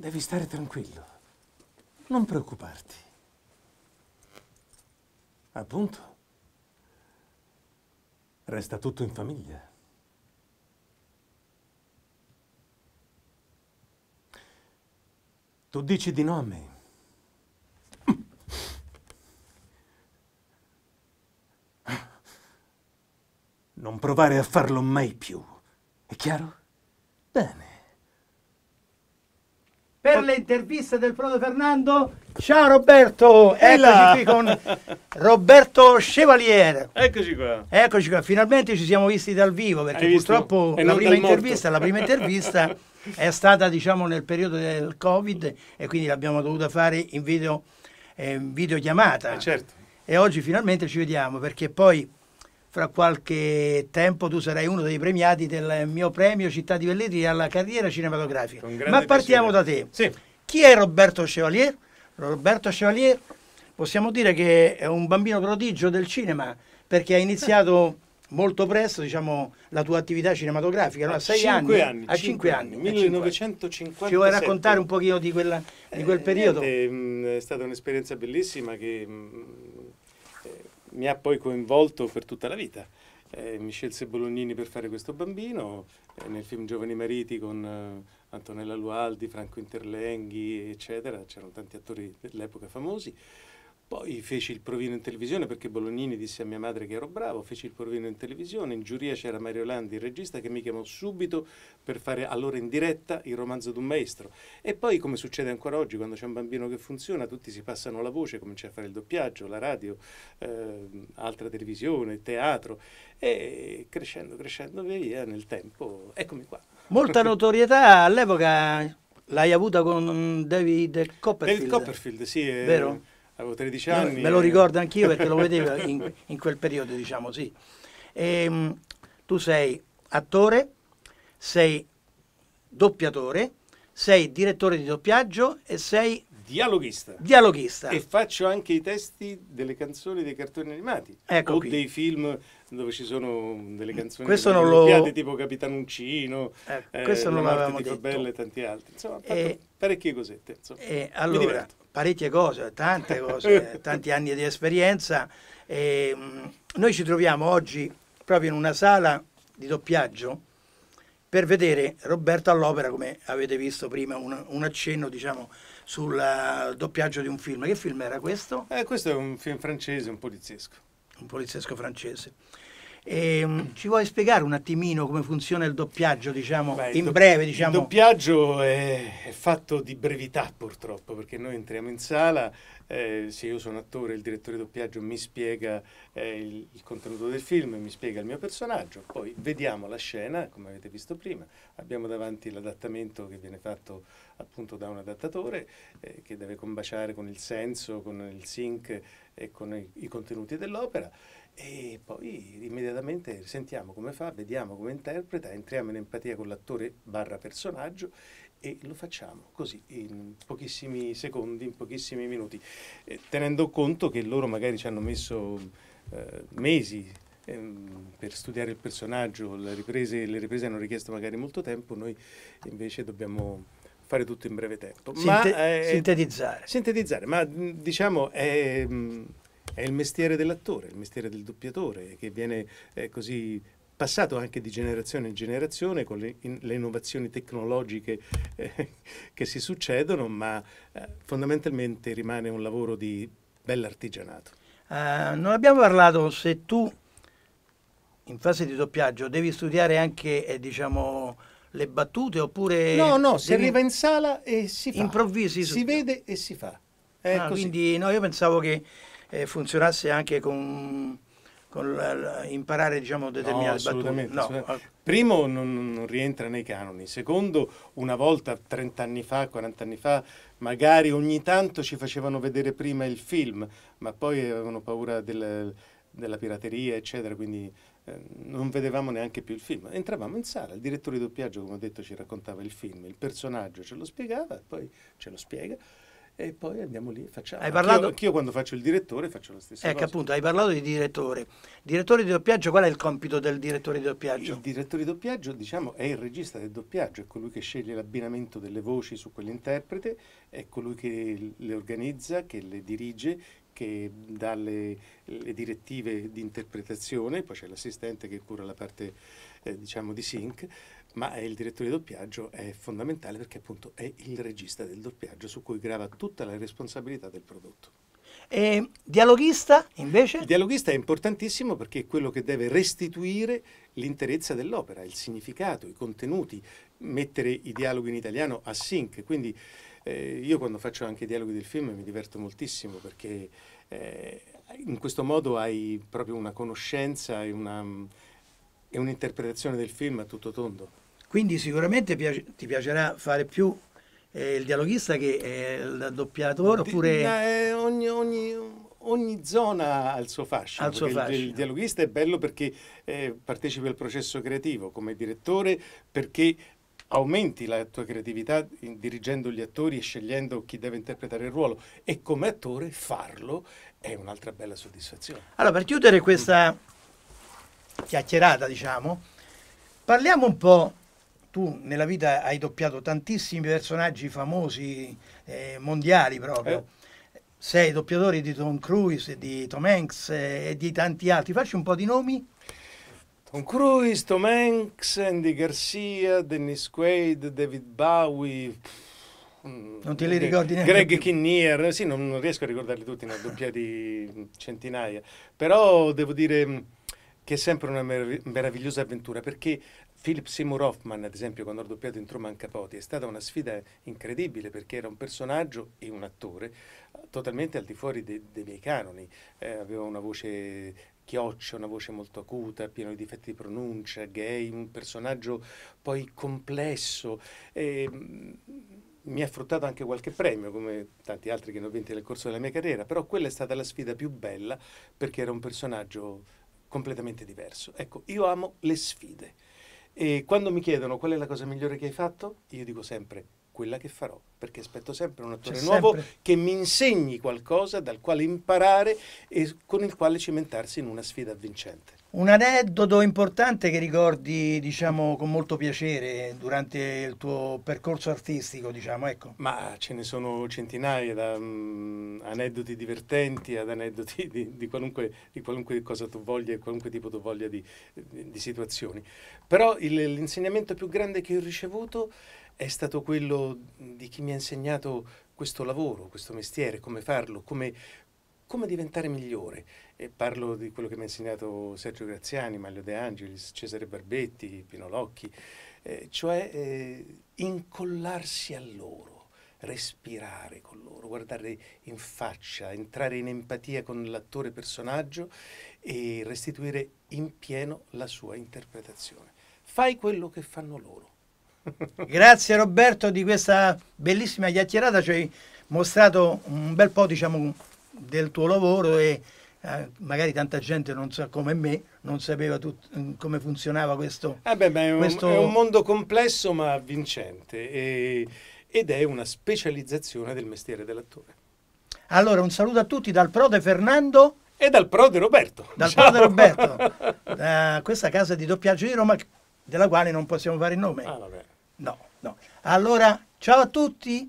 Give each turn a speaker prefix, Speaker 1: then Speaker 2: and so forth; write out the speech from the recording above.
Speaker 1: Devi stare tranquillo. Non preoccuparti. Appunto. Resta tutto in famiglia. Tu dici di no a me. Non provare a farlo mai più. È chiaro?
Speaker 2: Bene per le interviste del Prodo Fernando. Ciao Roberto, eccoci qui con Roberto Chevalier. Eccoci qua. Eccoci qua, finalmente ci siamo visti dal vivo perché Hai purtroppo la prima, la prima intervista è stata diciamo nel periodo del Covid e quindi l'abbiamo dovuta fare in video eh, videochiamata. Eh certo. E oggi finalmente ci vediamo perché poi fra qualche tempo tu sarai uno dei premiati del mio premio Città di Velletri alla carriera cinematografica. Ma partiamo piacere. da te. Sì. Chi è Roberto Chevalier? Roberto Chevalier possiamo dire che è un bambino prodigio del cinema perché ha iniziato molto presto diciamo, la tua attività cinematografica, a 6 anni, anni, a 5 anni 1950. Ci vuoi raccontare un pochino di, quella, di quel eh, periodo? Niente,
Speaker 1: mm, è stata un'esperienza bellissima che mm,
Speaker 2: mi ha poi coinvolto
Speaker 1: per tutta la vita. Eh, mi scelse Bolognini per fare questo bambino, eh, nel film Giovani Mariti con eh, Antonella Lualdi, Franco Interlenghi, eccetera, c'erano tanti attori dell'epoca famosi. Poi feci il provino in televisione perché Bolognini disse a mia madre che ero bravo, feci il provino in televisione, in giuria c'era Mario Landi, il regista, che mi chiamò subito per fare allora in diretta il romanzo d'un maestro. E poi, come succede ancora oggi, quando c'è un bambino che funziona, tutti si passano la voce, comincia a fare il doppiaggio, la radio, eh, altra televisione, il teatro, e crescendo, crescendo via via nel tempo, eccomi qua.
Speaker 2: Molta notorietà all'epoca l'hai avuta con mm, David Copperfield. David Copperfield,
Speaker 1: sì. È... Eh, Vero? avevo 13 anni. No, me lo ricordo anch'io perché lo vedevo in,
Speaker 2: in, quel periodo, diciamo sì. E, ehm, tu sei attore, sei doppiatore, sei direttore di doppiaggio e sei... Dialoghista.
Speaker 1: Dialoghista. E faccio anche i testi delle canzoni dei cartoni animati. Ecco o qui. dei film dove ci sono delle canzoni questo non lo... tipo Capitanuncino, ecco, eh, questo non l'avevamo detto. Bella e tanti altri. Insomma, ho fatto e... parecchie cosette. Insomma. E allora,
Speaker 2: parecchie cose, tante cose, tanti anni di esperienza. E, mh, mm, noi ci troviamo oggi proprio in una sala di doppiaggio per vedere Roberto all'opera, come avete visto prima, un, un accenno diciamo, sul eh, doppiaggio di un film. Che film era questo? Eh, questo è un film francese, un poliziesco. Un poliziesco francese. E, ehm, ci vuoi spiegare un attimino come funziona il doppiaggio, diciamo, Beh, in do- breve? Diciamo. Il
Speaker 1: doppiaggio è, è,
Speaker 2: fatto di brevità
Speaker 1: purtroppo, perché noi entriamo in sala, eh, se io sono attore, il direttore di doppiaggio mi spiega eh, il, il, contenuto del film, mi spiega il mio personaggio, poi vediamo la scena, come avete visto prima, abbiamo davanti l'adattamento che viene fatto appunto da un adattatore eh, che deve combaciare con il senso, con il sync e con i, i contenuti dell'opera e poi immediatamente sentiamo come fa, vediamo come interpreta, entriamo in empatia con l'attore barra personaggio e lo facciamo così in pochissimi secondi, in pochissimi minuti, eh, tenendo conto che loro magari ci hanno messo eh, mesi ehm, per studiare il personaggio, le riprese, le riprese hanno richiesto magari molto tempo, noi invece dobbiamo fare tutto in breve tempo. Ma, Sinte- sintetizzare. Sintetizzare, ma diciamo è, è, il mestiere dell'attore, il mestiere del doppiatore che viene eh, così passato anche di generazione in generazione con le, in, le innovazioni tecnologiche eh, che si succedono, ma eh, fondamentalmente rimane un lavoro di bell'artigianato.
Speaker 2: Uh, non abbiamo parlato se tu in fase di doppiaggio devi studiare anche eh, diciamo, le battute oppure... No, no, si arriva in
Speaker 1: sala e si fa. Improvvisi. Si vede e si fa.
Speaker 2: Ah, quindi no, io pensavo che eh, funzionasse anche con, con la, la, imparare diciamo, determinate no, assolutamente, battute. No.
Speaker 1: Primo non, non, rientra nei canoni, secondo una volta 30 anni fa, 40 anni fa, magari ogni tanto ci facevano vedere prima il film, ma poi avevano paura del della pirateria, eccetera, quindi eh, non vedevamo neanche più il film. Entravamo in sala, il direttore di doppiaggio, come ho detto, ci raccontava il film, il personaggio ce lo spiegava, poi ce lo spiega e poi andiamo lì e facciamo. Hai parlato... anch'io, anch'io quando faccio il direttore faccio la stessa ecco, cosa.
Speaker 2: appunto, hai parlato di direttore. Direttore di doppiaggio, qual è il compito del direttore di doppiaggio? Il direttore di doppiaggio, diciamo, è il regista del
Speaker 1: doppiaggio, è colui che sceglie l'abbinamento delle voci su quell'interprete, è colui che le organizza, che le dirige, che dà le, le direttive di interpretazione, poi c'è l'assistente che cura la parte eh, diciamo di sync, ma il direttore di doppiaggio è fondamentale perché appunto è il regista del doppiaggio su cui grava tutta la responsabilità del prodotto. E dialoghista invece? Il dialoghista è importantissimo perché è quello che deve restituire l'interezza dell'opera, il significato, i contenuti, mettere i dialoghi in italiano a sync, quindi eh, io quando faccio anche i dialoghi del film mi diverto moltissimo perché eh, in questo modo hai proprio una conoscenza
Speaker 2: e, una, e un'interpretazione del film a tutto tondo. Quindi sicuramente piace, ti piacerà fare più eh, il dialoghista che eh, il doppiatore oppure...
Speaker 1: Eh, ogni, ogni,
Speaker 2: ogni, zona ha il suo fascino. Al suo fascino. Il, il, dialoghista
Speaker 1: è bello perché eh, partecipa al processo creativo come direttore, perché aumenti la tua creatività dirigendo gli attori e scegliendo chi deve interpretare il ruolo e come attore farlo è un'altra bella soddisfazione.
Speaker 2: Allora, per chiudere questa chiacchierata, diciamo, parliamo un po'. Tu nella vita hai doppiato tantissimi personaggi famosi eh, mondiali proprio. Eh sei doppiatore di Tom Cruise, di Tom Hanks eh, e di tanti altri. Facci un po' di nomi. Tom Cruise, Tom Hanks, Andy Garcia, Dennis
Speaker 1: Quaid, David Bowie. Non
Speaker 2: te li ricordi neanche Greg
Speaker 1: più. Kinnear, sì, non, non, riesco a ricordarli tutti, una doppia di centinaia, però devo dire che è sempre una merav- meravigliosa avventura perché Philip Seymour Hoffman, ad esempio, quando ha doppiato in Truman Capote, è stata una sfida incredibile perché era un personaggio e un attore eh, totalmente al di fuori de- dei miei canoni, eh, aveva una voce chioccia, una voce molto acuta, pieno di difetti di pronuncia, gay, un personaggio poi complesso. E, ehm, mi ha fruttato anche qualche premio, come tanti altri che ne ho vinti nel corso della mia carriera, però quella è stata la sfida più bella perché era un personaggio completamente diverso. Ecco, io amo le sfide. E quando mi chiedono qual è la cosa migliore che hai fatto, io dico sempre quella che farò, perché aspetto sempre un attore C'è nuovo che mi insegni qualcosa dal quale imparare e con il quale cimentarsi in una sfida vincente.
Speaker 2: Un aneddoto importante che ricordi, diciamo, con molto piacere durante il tuo percorso artistico, diciamo, ecco.
Speaker 1: Ma ce ne sono centinaia, da um, aneddoti divertenti ad aneddoti di, di, qualunque, di, qualunque, cosa tu voglia e qualunque tipo tu voglia di, di situazioni. Però il, l'insegnamento più grande che ho ricevuto è è stato quello di chi mi ha insegnato questo lavoro, questo mestiere, come farlo, come, come diventare migliore. E parlo di quello che mi ha insegnato Sergio Graziani, Maglio De Angelis, Cesare Barbetti, Pino Locchi, eh, cioè eh, incollarsi a loro respirare con loro, guardare in faccia, entrare in empatia con l'attore personaggio e restituire in pieno la sua interpretazione. Fai quello che fanno loro.
Speaker 2: Grazie Roberto di questa bellissima chiacchierata, ci hai mostrato un bel po' diciamo, del tuo lavoro e eh, magari tanta gente non sa come me, non sapeva tut- mm, come funzionava questo, eh beh, beh, è, un, questo... è un mondo
Speaker 1: complesso ma vincente e, ed è una specializzazione del mestiere dell'attore.
Speaker 2: Allora un saluto a tutti dal Prode Fernando e dal Prode Roberto. Dal Ciao. Prode Roberto, da questa casa di doppiaggio di Roma della quale non possiamo fare il nome. Ah, vabbè. No, no. Allora, ciao a tutti.